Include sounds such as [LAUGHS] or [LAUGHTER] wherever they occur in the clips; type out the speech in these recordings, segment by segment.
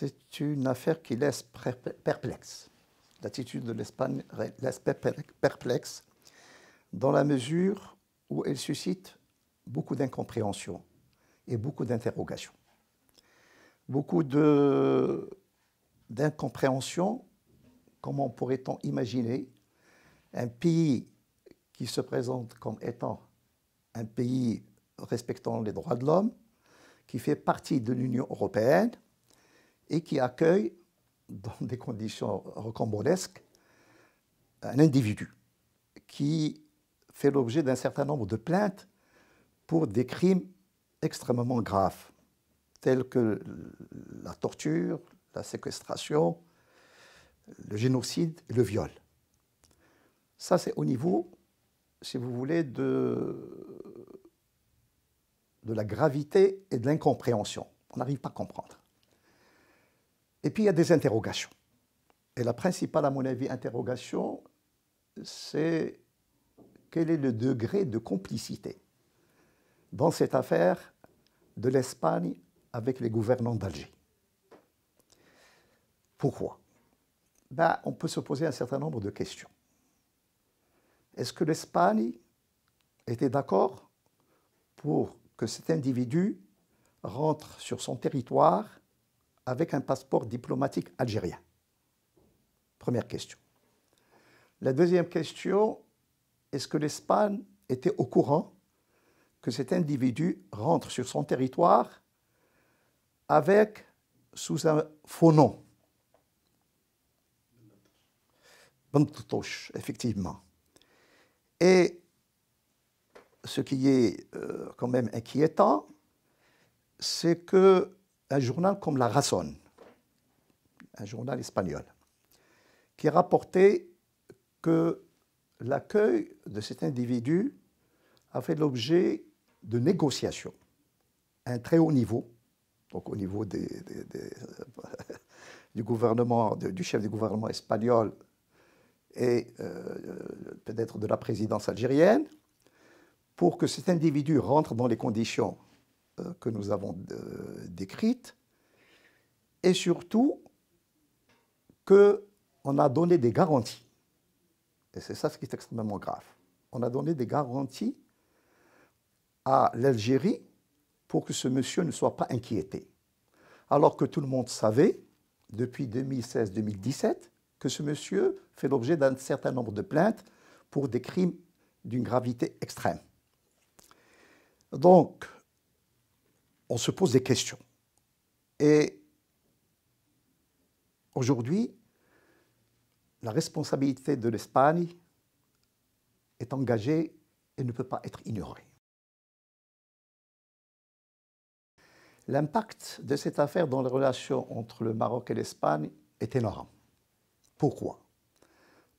c'est une affaire qui laisse perplexe. L'attitude de l'Espagne laisse perplexe dans la mesure où elle suscite beaucoup d'incompréhension et beaucoup d'interrogations. Beaucoup d'incompréhension, comment pourrait-on imaginer un pays qui se présente comme étant un pays respectant les droits de l'homme, qui fait partie de l'Union européenne, et qui accueille, dans des conditions rocambolesques, un individu qui fait l'objet d'un certain nombre de plaintes pour des crimes extrêmement graves, tels que la torture, la séquestration, le génocide et le viol. Ça, c'est au niveau, si vous voulez, de, de la gravité et de l'incompréhension. On n'arrive pas à comprendre. Et puis il y a des interrogations. Et la principale, à mon avis, interrogation, c'est quel est le degré de complicité dans cette affaire de l'Espagne avec les gouvernants d'Alger. Pourquoi ben, On peut se poser un certain nombre de questions. Est-ce que l'Espagne était d'accord pour que cet individu rentre sur son territoire avec un passeport diplomatique algérien Première question. La deuxième question, est-ce que l'Espagne était au courant que cet individu rentre sur son territoire avec, sous un faux nom Bantouche, effectivement. Et ce qui est euh, quand même inquiétant, c'est que un journal comme La Razón, un journal espagnol, qui rapportait que l'accueil de cet individu a fait l'objet de négociations à un très haut niveau, donc au niveau [LAUGHS] du gouvernement, du chef du gouvernement espagnol et euh, peut-être de la présidence algérienne, pour que cet individu rentre dans les conditions euh, que nous avons euh, décrites, et surtout qu'on a donné des garanties. Et c'est ça ce qui est extrêmement grave. On a donné des garanties à l'Algérie pour que ce monsieur ne soit pas inquiété. Alors que tout le monde savait, depuis 2016-2017, que ce monsieur fait l'objet d'un certain nombre de plaintes pour des crimes d'une gravité extrême. Donc, on se pose des questions. Et aujourd'hui, la responsabilité de l'Espagne est engagée et ne peut pas être ignorée. L'impact de cette affaire dans les relations entre le Maroc et l'Espagne est énorme. Pourquoi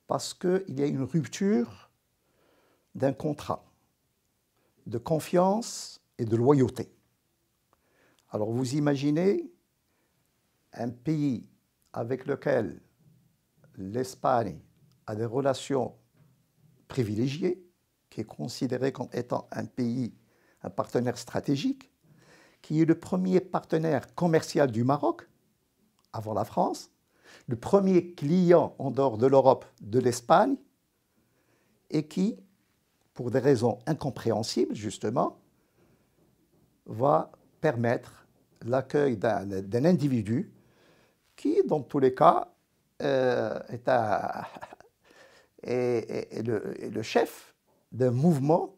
Parce qu'il y a une rupture d'un contrat de confiance et de loyauté. Alors vous imaginez un pays avec lequel l'Espagne a des relations privilégiées, qui est considéré comme étant un pays, un partenaire stratégique, qui est le premier partenaire commercial du Maroc, avant la France, le premier client en dehors de l'Europe de l'Espagne, et qui, pour des raisons incompréhensibles justement, va permettre l'accueil d'un individu qui, dans tous les cas, euh, [LAUGHS] est, le, chef d'un mouvement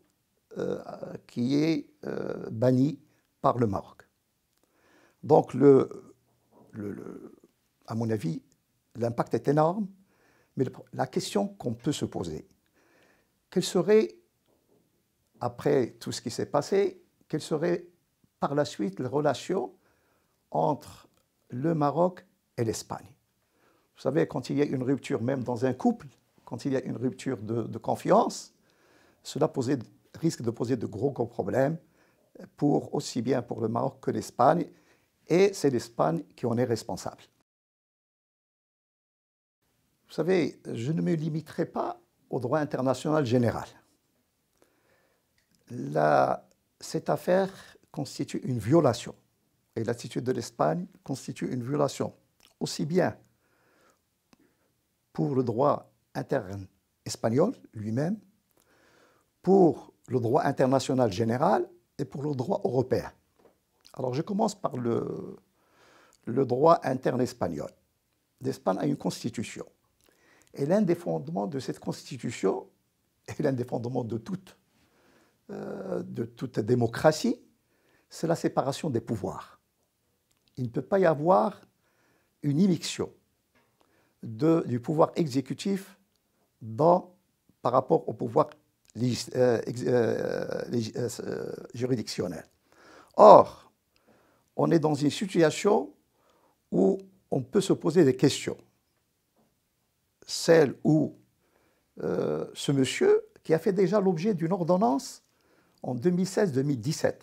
euh, qui est euh, banni par le Maroc. Donc, à mon avis, l'impact est énorme, mais la question qu'on peut se poser, quelle serait, après tout ce qui s'est passé, quelle serait par la suite les relations entre le Maroc et l'Espagne. Vous savez, quand il y a une rupture, même dans un couple, quand il y a une rupture de, confiance, cela risque de poser de gros, gros problèmes pour aussi bien pour le Maroc que l'Espagne, et c'est l'Espagne qui en est responsable. Vous savez, je ne me limiterai pas au droit international général. cette affaire constitue une violation. Et l'attitude de l'Espagne constitue une violation, aussi bien pour le droit interne espagnol lui-même, pour le droit international général et pour le droit européen. Alors je commence par le, droit interne espagnol. L'Espagne a une constitution. Et l'un des fondements de cette constitution, est l'un euh, de toute démocratie, c'est la séparation des pouvoirs. Il ne peut pas y avoir une immixtion du pouvoir exécutif par rapport au pouvoir euh, euh, euh, juridictionnel. Or, on est dans une situation où on peut se poser des questions. Celle où ce monsieur, qui a fait déjà l'objet d'une ordonnance en 2016-2017,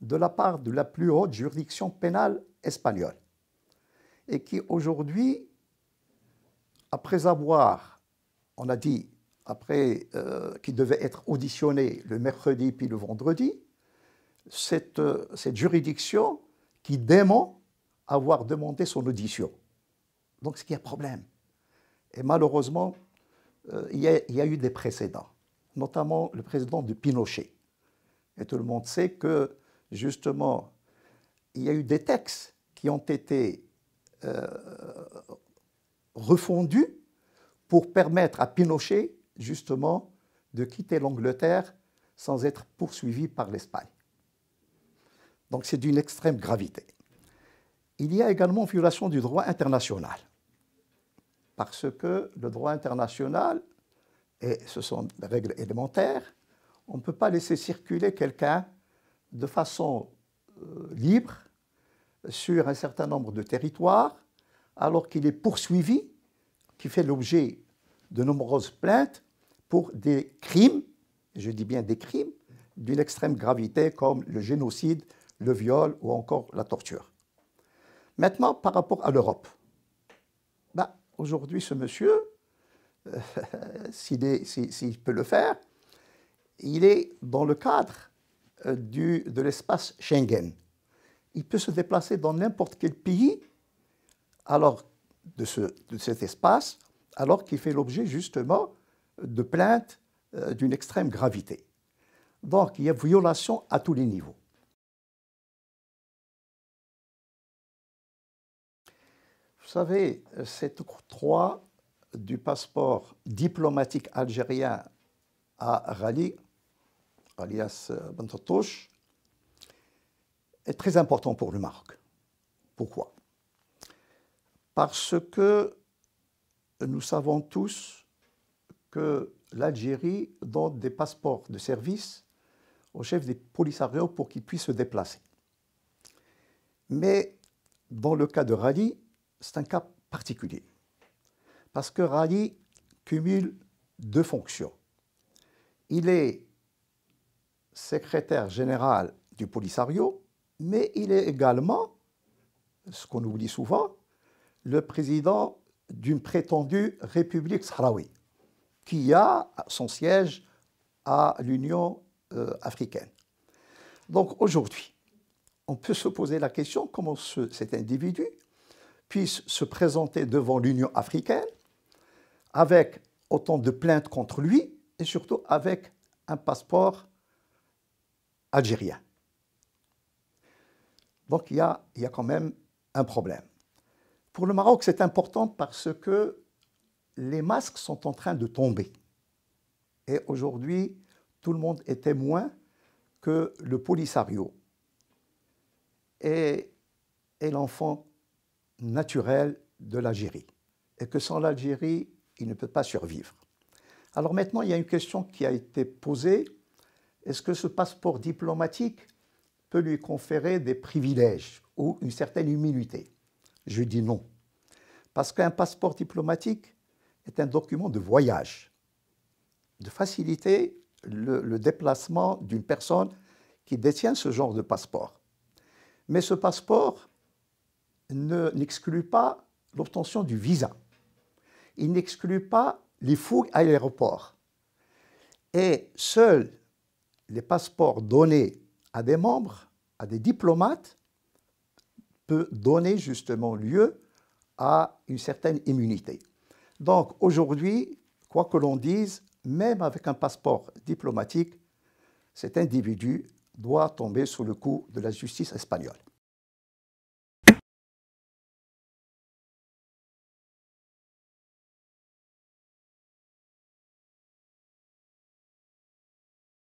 de la part de la plus haute juridiction pénale espagnole et qui aujourd'hui, après avoir, on a dit, après euh, qui devait être auditionné le mercredi puis le vendredi, cette, euh, cette juridiction qui dément avoir demandé son audition. Donc, ce qui est un problème. Et malheureusement, euh, il, y a, il y a eu des précédents, notamment le président de Pinochet. Et tout le monde sait que justement, il y a eu des textes qui ont été euh, refondus pour permettre à Pinochet, justement, de quitter l'Angleterre sans être poursuivi par l'Espagne. Donc c'est d'une extrême gravité. Il y a également violation du droit international, parce que le droit international, et ce sont des règles élémentaires, on ne peut pas laisser circuler quelqu'un de façon euh, libre sur un certain nombre de territoires, alors qu'il est poursuivi, qui fait l'objet de nombreuses plaintes pour des crimes, je dis bien des crimes, d'une extrême gravité comme le génocide, le viol ou encore la torture. Maintenant, par rapport à l'Europe, ben, aujourd'hui ce monsieur, euh, [LAUGHS] s'il peut le faire, il est dans le cadre euh, de l'espace Schengen. Il peut se déplacer dans n'importe quel pays de, cet espace, alors qu'il fait l'objet justement de plaintes euh, d'une extrême gravité. Donc il y a violation à tous les niveaux. Vous savez, cette croix du passeport diplomatique algérien à Rallye alias Ben est très important pour le Maroc. Pourquoi Parce que nous savons tous que l'Algérie donne des passeports de service au chef des polisario pour qu'ils puissent se déplacer. Mais dans le cas de Rali, c'est un cas particulier. Parce que Rali cumule deux fonctions. Il est secrétaire général du Polisario, mais il est également, ce qu'on oublie souvent, le président d'une prétendue république sahraoui, qui a son siège à l'Union euh, africaine. Donc aujourd'hui, on peut se poser la question comment cet individu puisse se présenter devant l'Union africaine avec autant de plaintes contre lui et surtout avec un passeport algérien. Donc il y a, il y quand même un problème. Pour le Maroc, c'est important parce que les masques sont en train de tomber. Et aujourd'hui, tout le monde est témoin que le Polisario est l'enfant naturel de l'Algérie. Et que sans l'Algérie, il ne peut pas survivre. Alors maintenant, il y a une question qui a été posée est-ce que ce passeport diplomatique peut lui conférer des privilèges ou une certaine humilité Je dis non. Parce qu'un passeport diplomatique est un document de voyage, de faciliter le, déplacement d'une personne qui détient ce genre de passeport. Mais ce passeport n'exclut pas l'obtention du visa. Il n'exclut pas les fouilles à l'aéroport. Et seul les passeports donnés à des membres, à des diplomates, peut donner justement lieu à une certaine immunité. Donc aujourd'hui, quoi que l'on dise, même avec un passeport diplomatique, cet individu doit tomber sous le coup de la justice espagnole.